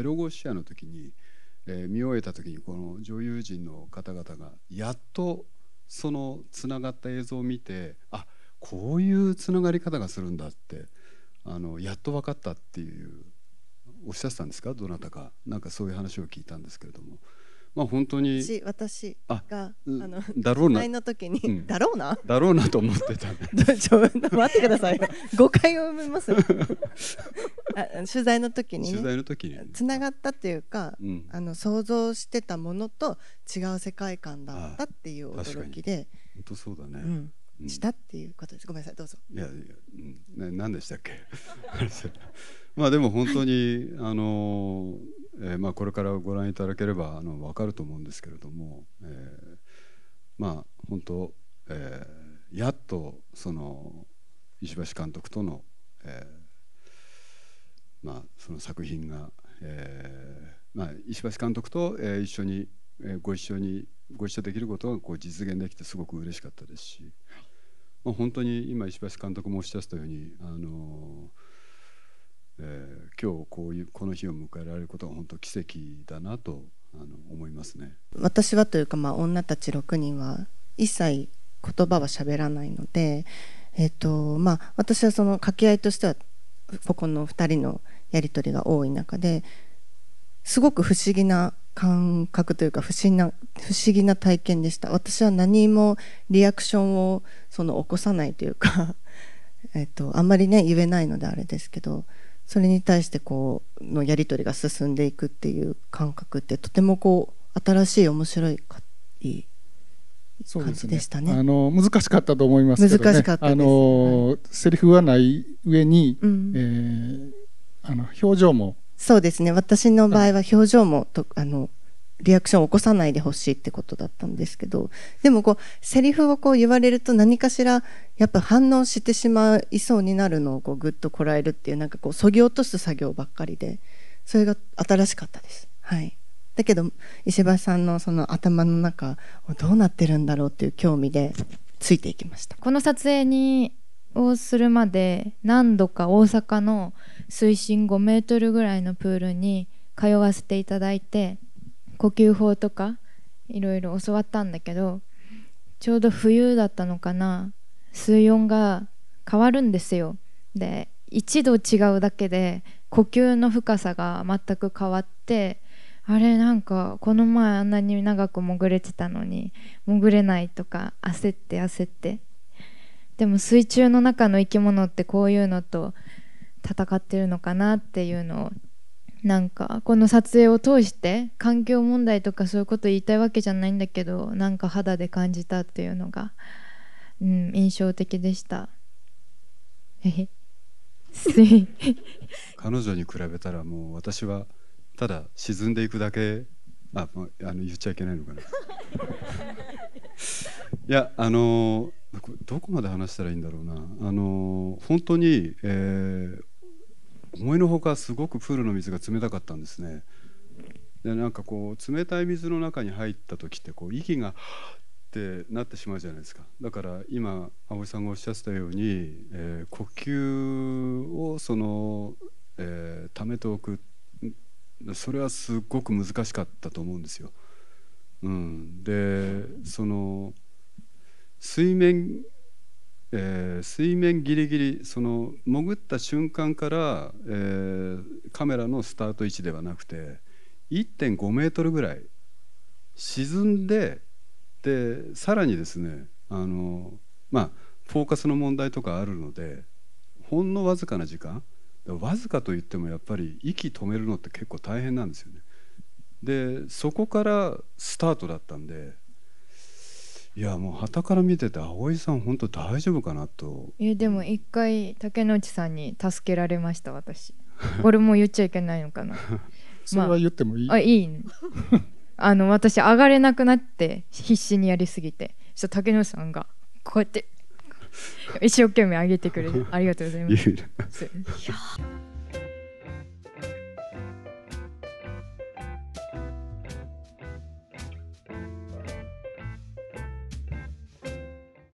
ロ号試合の時に、えー、見終えた時にこの女優陣の方々がやっとそのつながった映像を見てあこういうつながり方がするんだってあのやっと分かったっていうおっしゃってたんですかどなたかなんかそういう話を聞いたんですけれども。まあ、本当に私があのだろうなの時に、うん、だろうなだろうなと思ってた、ね、ちょ待ってください誤解を生みます取材の時に、ね、取材の時につながったっていうか、うん、あの想像してたものと違う世界観だったっていう驚きで本当そうだね、うんうん、したっていうことですごめんなさいどうぞいやいや、うん、な何でしたっけ まあでも本当に、あのえー、まあこれからご覧いただければあの分かると思うんですけれども、えー、まあ本当、えー、やっとその石橋監督との、えー、まあ、その作品が、えーまあ、石橋監督と、えー、一緒に、えー、ご一緒にご一緒できることがこう実現できてすごく嬉しかったですし、まあ、本当に今石橋監督もおっしゃったように、あのーえー、今日こういうこの日を迎えられることは本当奇跡だなとあの思いますね私はというか、まあ、女たち6人は一切言葉は喋らないので、えーとまあ、私はその掛け合いとしてはここの2人のやり取りが多い中ですごく不思議な感覚というか不思議な不思議な体験でした私は何もリアクションをその起こさないというか えっとあんまりね言えないのであれですけどそれに対してこうのやり取りが進んでいくっていう感覚ってとてもこう新しい面白い感じでしたね。ねあの難しかったと思いますけど、ね、難しかったあの、はい、セリフはない上に、うん、えー、あの表情もそうですね。私の場合は表情もとあのリアクションを起こさないでほしいってことだったんですけどでもこうセリフをこう言われると何かしらやっぱ反応してしまいそうになるのをこうぐっとこらえるっていうなんかこうそぎ落とす作業ばっかりでそれが新しかったです。はいだけど石橋さんのその頭の中どうなってるんだろうっていう興味でついていきましたこの撮影にをするまで何度か大阪の水深5メートルぐらいのプールに通わせていただいて呼吸法とかいろいろ教わったんだけどちょうど冬だったのかな水温が変わるんですよで1度違うだけで呼吸の深さが全く変わってあれなんかこの前あんなに長く潜れてたのに潜れないとか焦って焦ってでも水中の中の生き物ってこういうのと戦ってるのかなっていうのをなんかこの撮影を通して環境問題とかそういうこと言いたいわけじゃないんだけどなんか肌で感じたっていうのが、うん、印象的でした 彼女に比べたらもう私はただ沈んでいくだけああの言っちゃいけないのかないやあのどこまで話したらいいんだろうなあの本当に、えー、思いのほかすごくプールの水が冷たかったんですねでなんかこう冷たい水の中に入った時ってこう息がってなってしまうじゃないですかだから今葵さんがおっしゃってたように、えー、呼吸をその、えー、溜めておくっそれはすごく難しかったと思うんですよ。うん、でその水面、えー、水面ギリギリその潜った瞬間から、えー、カメラのスタート位置ではなくて1.5メートルぐらい沈んででさらにですねあのまあフォーカスの問題とかあるのでほんのわずかな時間わずかといってもやっぱり息止めるのって結構大変なんですよね。でそこからスタートだったんでいやもう傍から見てて蒼井さん本当大丈夫かなとえでも一回竹之内さんに助けられました私 俺も言っちゃいけないのかな それは言ってもいい、あ、あいい、あの私上がれなくなって必死にやりすぎてそしたら竹之内さんがこうやって一生懸命上げてくれてありがとうございます。